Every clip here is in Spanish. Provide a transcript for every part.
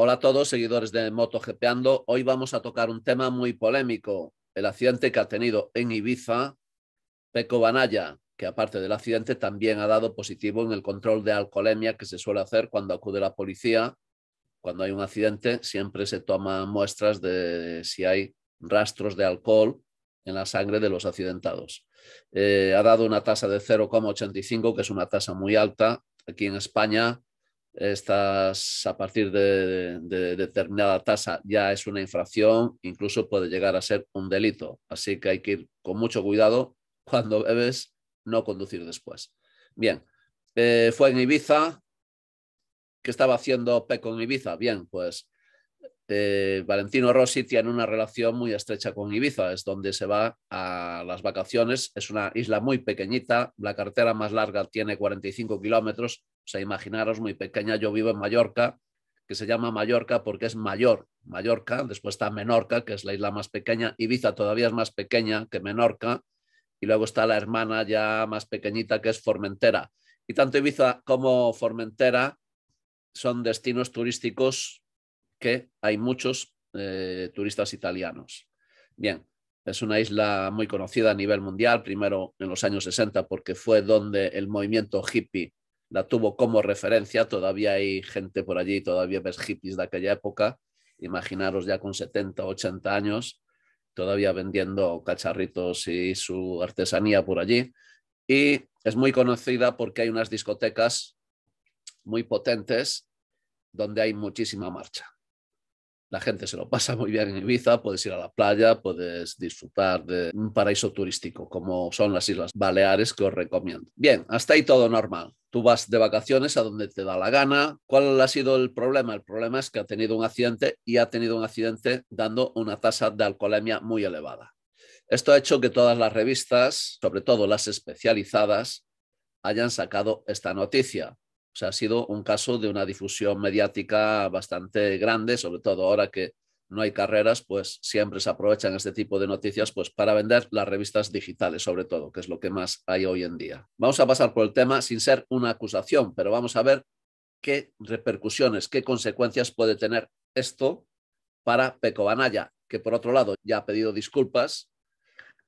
Hola a todos, seguidores de MotoGPando. Hoy vamos a tocar un tema muy polémico, el accidente que ha tenido en Ibiza Peco Banaya, que aparte del accidente también ha dado positivo en el control de alcoholemia que se suele hacer cuando acude la policía. Cuando hay un accidente siempre se toman muestras de si hay rastros de alcohol en la sangre de los accidentados. Eh, ha dado una tasa de 0,85, que es una tasa muy alta. Aquí en España estas a partir de, determinada tasa ya es una infracción, incluso puede llegar a ser un delito. Así que hay que ir con mucho cuidado cuando bebes, no conducir después. Bien, eh, fue en Ibiza. ¿Qué estaba haciendo Peco en Ibiza? Bien, pues eh, Valentino Rossi tiene una relación muy estrecha con Ibiza, es donde se va a las vacaciones. Es una isla muy pequeñita, la cartera más larga tiene 45 kilómetros, o imaginaros, muy pequeña. Yo vivo en Mallorca, que se llama Mallorca porque es mayor, Mallorca, después está Menorca, que es la isla más pequeña, Ibiza todavía es más pequeña que Menorca, y luego está la hermana ya más pequeñita que es Formentera. Y tanto Ibiza como Formentera son destinos turísticos que hay muchos eh, turistas italianos. Bien, es una isla muy conocida a nivel mundial, primero en los años 60 porque fue donde el movimiento hippie la tuvo como referencia, todavía hay gente por allí, todavía ves hippies de aquella época, imaginaros ya con 70, 80 años, todavía vendiendo cacharritos y su artesanía por allí. Y es muy conocida porque hay unas discotecas muy potentes donde hay muchísima marcha. La gente se lo pasa muy bien en Ibiza, puedes ir a la playa, puedes disfrutar de un paraíso turístico como son las Islas Baleares que os recomiendo. Bien, hasta ahí todo normal. Tú vas de vacaciones a donde te da la gana. ¿Cuál ha sido el problema? El problema es que ha tenido un accidente y ha tenido un accidente dando una tasa de alcoholemia muy elevada. Esto ha hecho que todas las revistas, sobre todo las especializadas, hayan sacado esta noticia. O sea, ha sido un caso de una difusión mediática bastante grande, sobre todo ahora que no hay carreras, pues siempre se aprovechan este tipo de noticias pues para vender las revistas digitales, sobre todo, que es lo que más hay hoy en día. Vamos a pasar por el tema sin ser una acusación, pero vamos a ver qué repercusiones, qué consecuencias puede tener esto para Pecobanaya, que por otro lado ya ha pedido disculpas,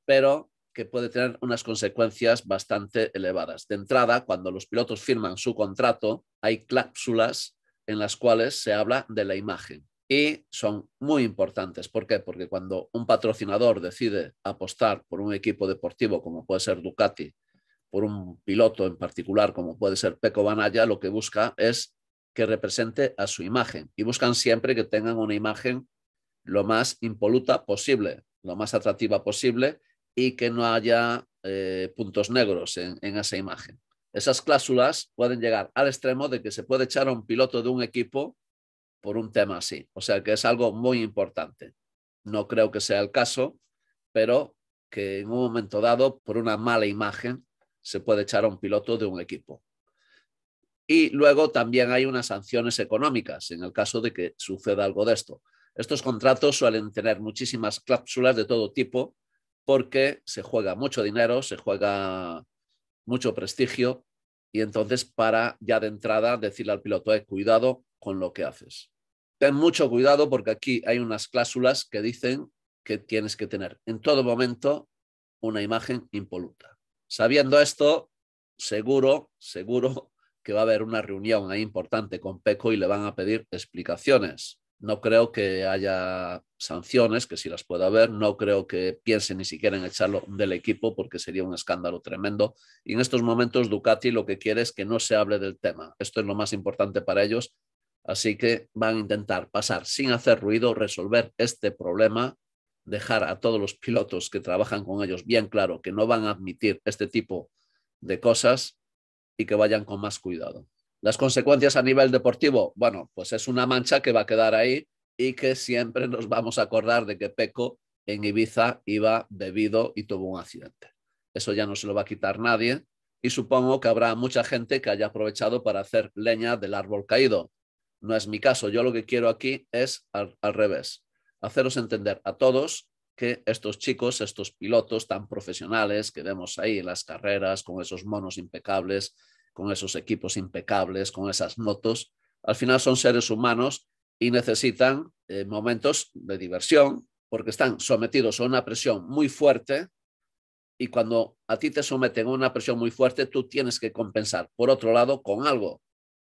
pero puede tener unas consecuencias bastante elevadas. De entrada, cuando los pilotos firman su contrato, hay cláusulas en las cuales se habla de la imagen y son muy importantes. ¿Por qué? Porque cuando un patrocinador decide apostar por un equipo deportivo como puede ser Ducati, por un piloto en particular como puede ser Peco Banaya, lo que busca es que represente a su imagen y buscan siempre que tengan una imagen lo más impoluta posible, lo más atractiva posible y que no haya eh, puntos negros en, en, esa imagen. Esas cláusulas pueden llegar al extremo de que se puede echar a un piloto de un equipo por un tema así. O sea que es algo muy importante. No creo que sea el caso, pero que en un momento dado, por una mala imagen, se puede echar a un piloto de un equipo. Y luego también hay unas sanciones económicas en el caso de que suceda algo de esto. Estos contratos suelen tener muchísimas cláusulas de todo tipo porque se juega mucho dinero, se juega mucho prestigio y entonces para ya de entrada decirle al piloto, eh, cuidado con lo que haces. Ten mucho cuidado porque aquí hay unas cláusulas que dicen que tienes que tener en todo momento una imagen impoluta. Sabiendo esto, seguro, seguro que va a haber una reunión ahí importante con Peco y le van a pedir explicaciones. No creo que haya sanciones, que si las pueda haber, no creo que piensen ni siquiera en echarlo del equipo porque sería un escándalo tremendo. Y en estos momentos Ducati lo que quiere es que no se hable del tema. Esto es lo más importante para ellos. Así que van a intentar pasar sin hacer ruido, resolver este problema, dejar a todos los pilotos que trabajan con ellos bien claro que no van a admitir este tipo de cosas y que vayan con más cuidado. Las consecuencias a nivel deportivo, bueno, pues es una mancha que va a quedar ahí y que siempre nos vamos a acordar de que Peco en Ibiza iba bebido y tuvo un accidente. Eso ya no se lo va a quitar nadie y supongo que habrá mucha gente que haya aprovechado para hacer leña del árbol caído. No es mi caso, yo lo que quiero aquí es al, revés, haceros entender a todos que estos chicos, estos pilotos tan profesionales que vemos ahí en las carreras con esos monos impecables, con esos equipos impecables, con esas motos. Al final son seres humanos y necesitan eh, momentos de diversión porque están sometidos a una presión muy fuerte y cuando a ti te someten a una presión muy fuerte, tú tienes que compensar, por otro lado, con algo.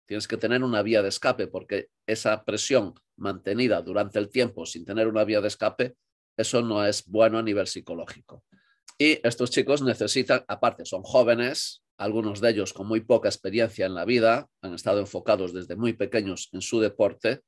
Tienes que tener una vía de escape porque esa presión mantenida durante el tiempo sin tener una vía de escape, eso no es bueno a nivel psicológico. Y estos chicos necesitan, aparte son jóvenes, algunos de ellos con muy poca experiencia en la vida, han estado enfocados desde muy pequeños en su deporte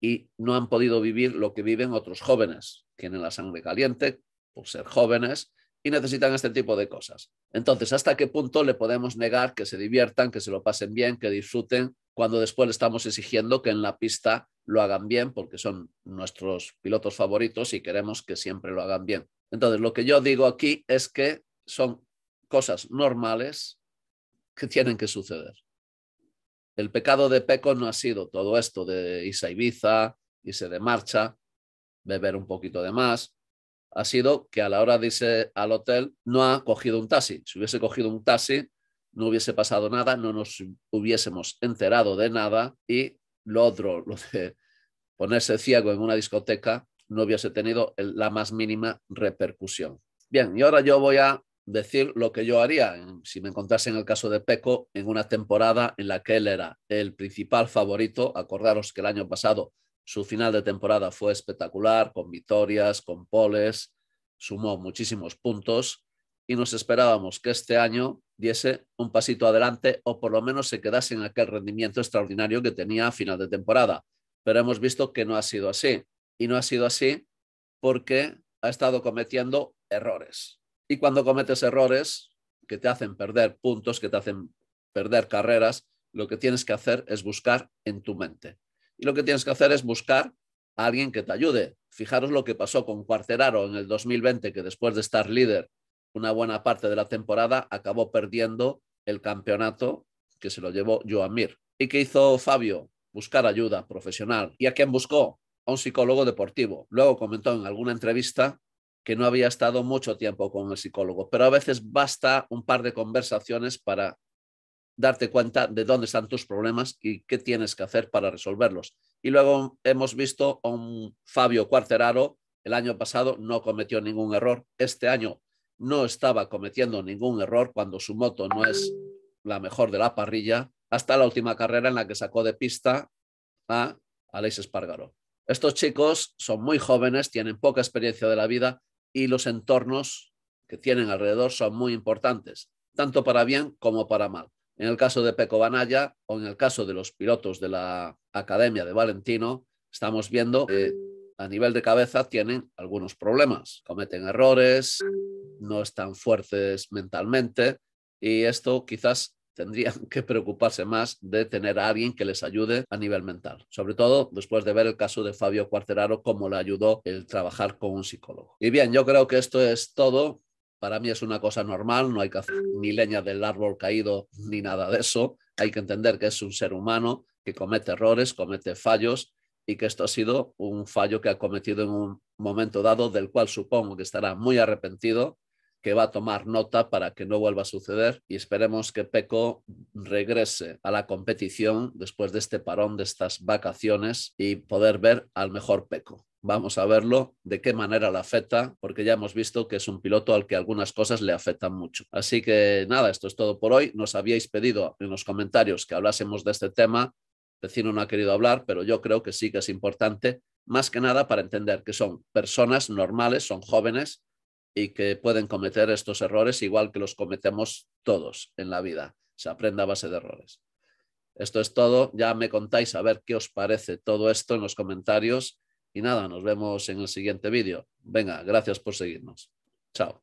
y no han podido vivir lo que viven otros jóvenes. Tienen la sangre caliente por ser jóvenes y necesitan este tipo de cosas. Entonces, ¿hasta qué punto le podemos negar que se diviertan, que se lo pasen bien, que disfruten, cuando después le estamos exigiendo que en la pista lo hagan bien, porque son nuestros pilotos favoritos y queremos que siempre lo hagan bien? Entonces, lo que yo digo aquí es que son cosas normales que tienen que suceder. El pecado de Peco no ha sido todo esto de a Ibiza, irse de marcha, beber un poquito de más. Ha sido que a la hora dice al hotel no ha cogido un taxi. Si hubiese cogido un taxi, no hubiese pasado nada, no nos hubiésemos enterado de nada y lo otro, lo de ponerse ciego en una discoteca, no hubiese tenido la más mínima repercusión. Bien, y ahora yo voy a decir lo que yo haría si me encontrase en el caso de Peco en una temporada en la que él era el principal favorito. Acordaros que el año pasado su final de temporada fue espectacular, con victorias, con poles, sumó muchísimos puntos y nos esperábamos que este año diese un pasito adelante o por lo menos se quedase en aquel rendimiento extraordinario que tenía a final de temporada. Pero hemos visto que no ha sido así. Y no ha sido así porque ha estado cometiendo errores y cuando cometes errores que te hacen perder puntos, que te hacen perder carreras, lo que tienes que hacer es buscar en tu mente. Y lo que tienes que hacer es buscar a alguien que te ayude. Fijaros lo que pasó con Cuarteraro en el 2020, que después de estar líder una buena parte de la temporada, acabó perdiendo el campeonato que se lo llevó Joan Mir. ¿Y qué hizo Fabio? Buscar ayuda profesional. ¿Y a quién buscó? A un psicólogo deportivo. Luego comentó en alguna entrevista que no había estado mucho tiempo con el psicólogo, pero a veces basta un par de conversaciones para darte cuenta de dónde están tus problemas y qué tienes que hacer para resolverlos. Y luego hemos visto a un Fabio Cuarteraro, el año pasado no cometió ningún error, este año no estaba cometiendo ningún error cuando su moto no es la mejor de la parrilla, hasta la última carrera en la que sacó de pista a Alex Espargaro. Estos chicos son muy jóvenes, tienen poca experiencia de la vida, y los entornos que tienen alrededor son muy importantes, tanto para bien como para mal. En el caso de Peco Banaya o en el caso de los pilotos de la Academia de Valentino, estamos viendo que a nivel de cabeza tienen algunos problemas, cometen errores, no están fuertes mentalmente y esto quizás tendrían que preocuparse más de tener a alguien que les ayude a nivel mental, sobre todo después de ver el caso de Fabio Cuarteraro, cómo le ayudó el trabajar con un psicólogo. Y bien, yo creo que esto es todo. Para mí es una cosa normal, no hay que hacer ni leña del árbol caído ni nada de eso. Hay que entender que es un ser humano que comete errores, comete fallos y que esto ha sido un fallo que ha cometido en un momento dado del cual supongo que estará muy arrepentido que va a tomar nota para que no vuelva a suceder y esperemos que Peco regrese a la competición después de este parón, de estas vacaciones y poder ver al mejor Peco. Vamos a verlo de qué manera le afecta, porque ya hemos visto que es un piloto al que algunas cosas le afectan mucho. Así que nada, esto es todo por hoy. Nos habíais pedido en los comentarios que hablásemos de este tema. El vecino no ha querido hablar, pero yo creo que sí que es importante, más que nada para entender que son personas normales, son jóvenes y que pueden cometer estos errores igual que los cometemos todos en la vida. Se aprende a base de errores. Esto es todo. Ya me contáis a ver qué os parece todo esto en los comentarios. Y nada, nos vemos en el siguiente vídeo. Venga, gracias por seguirnos. Chao.